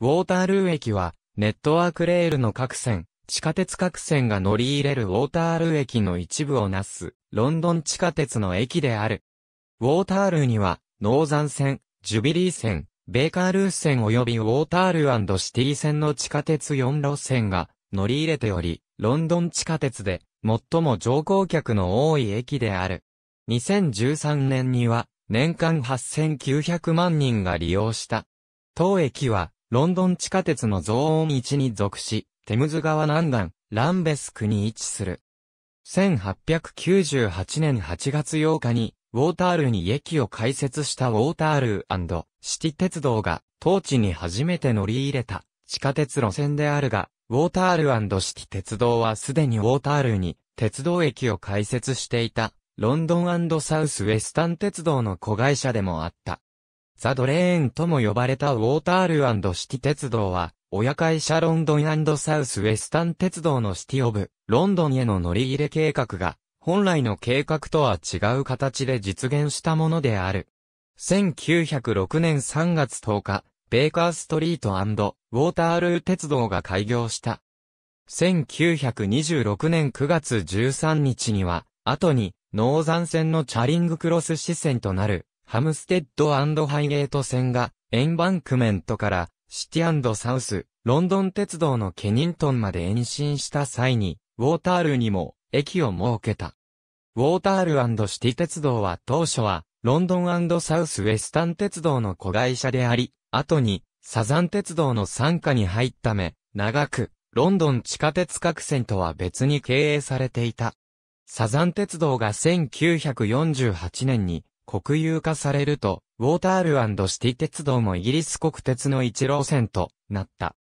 ウォータールー駅は、ネットワークレールの各線、地下鉄各線が乗り入れるウォータールー駅の一部をなす、ロンドン地下鉄の駅である。ウォータールーには、ノーザン線、ジュビリー線、ベーカールー線及びウォータールーシティ線の地下鉄4路線が乗り入れており、ロンドン地下鉄で最も乗降客の多い駅である。2013年には年間8900万人が利用した。当駅はロンドン地下鉄のゾーン1に属し、テムズ川南岸、ランベスクに位置する。1898年8月8日に、ウォータールに駅を開設したウォータールーシティ鉄道が、当地に初めて乗り入れた地下鉄路線であるが、ウォータールーシティ鉄道はすでにウォータールーに鉄道駅を開設していた、ロンドンサウスウェスタン鉄道の子会社でもあった。ザ・ドレーンとも呼ばれたウォータールシティ鉄道は、親会社ロンドンサウスウェスタン鉄道のシティオブ、ロンドンへの乗り入れ計画が、本来の計画とは違う形で実現したものである。1906年3月10日、ベーカーストリートウォータールー鉄道が開業した。1926年9月13日には、後に、ノーザン線のチャリングクロス支線となる、ハムステッドハイゲート線が、エンバンクメントから、シティサウス、ロンドン鉄道のケニントンまで延伸した際に、ウォータールにも、駅を設けた。ウォータールシティ鉄道は当初は、ロンドンサウスウェスタン鉄道の子会社であり、後に、サザン鉄道の傘下に入っため、長く、ロンドン地下鉄各線とは別に経営されていた。サザン鉄道が1948年に国有化されると、ウォータールシティ鉄道もイギリス国鉄の一路線となった。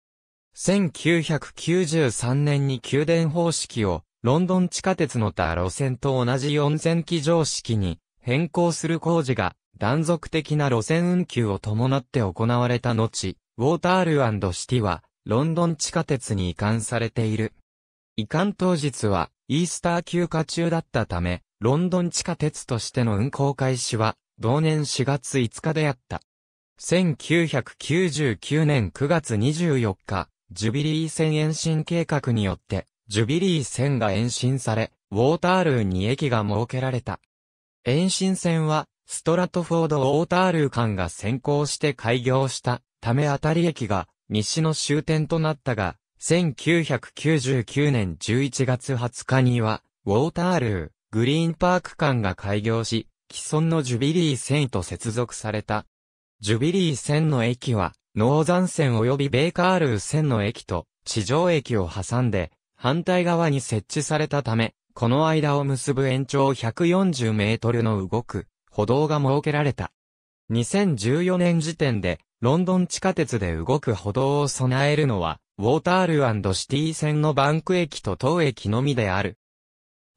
1993年に宮殿方式を、ロンドン地下鉄の他路線と同じ4 0機基常識に変更する工事が断続的な路線運休を伴って行われた後、ウォータールシティはロンドン地下鉄に移管されている。移管当日はイースター休暇中だったため、ロンドン地下鉄としての運行開始は、同年4月5日であった。1999年9月24日、ジュビリー線延伸計画によって、ジュビリー線が延伸され、ウォータールーに駅が設けられた。延伸線は、ストラトフォード・ウォータールー間が先行して開業したためあたり駅が西の終点となったが、1999年11月20日には、ウォータールー、グリーンパーク間が開業し、既存のジュビリー線と接続された。ジュビリー線の駅は、ノーザン線及びベイカールー線の駅と地上駅を挟んで、反対側に設置されたため、この間を結ぶ延長140メートルの動く歩道が設けられた。2014年時点で、ロンドン地下鉄で動く歩道を備えるのは、ウォータールシティ線のバンク駅と当駅のみである。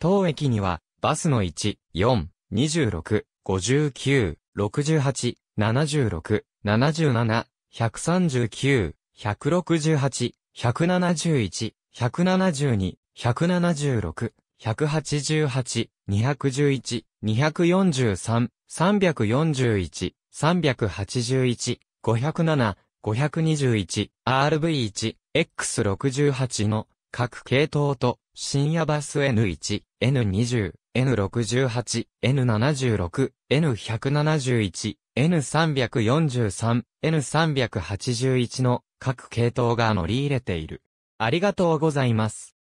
当駅には、バスの1、4、26、59、68、76、77、139、168、171、172、176、188、211、243、341、381、507、521、RV1、X68 の各系統と深夜バス N1、N20、N68、N76、N171、N343、N381 の各系統が乗り入れている。ありがとうございます。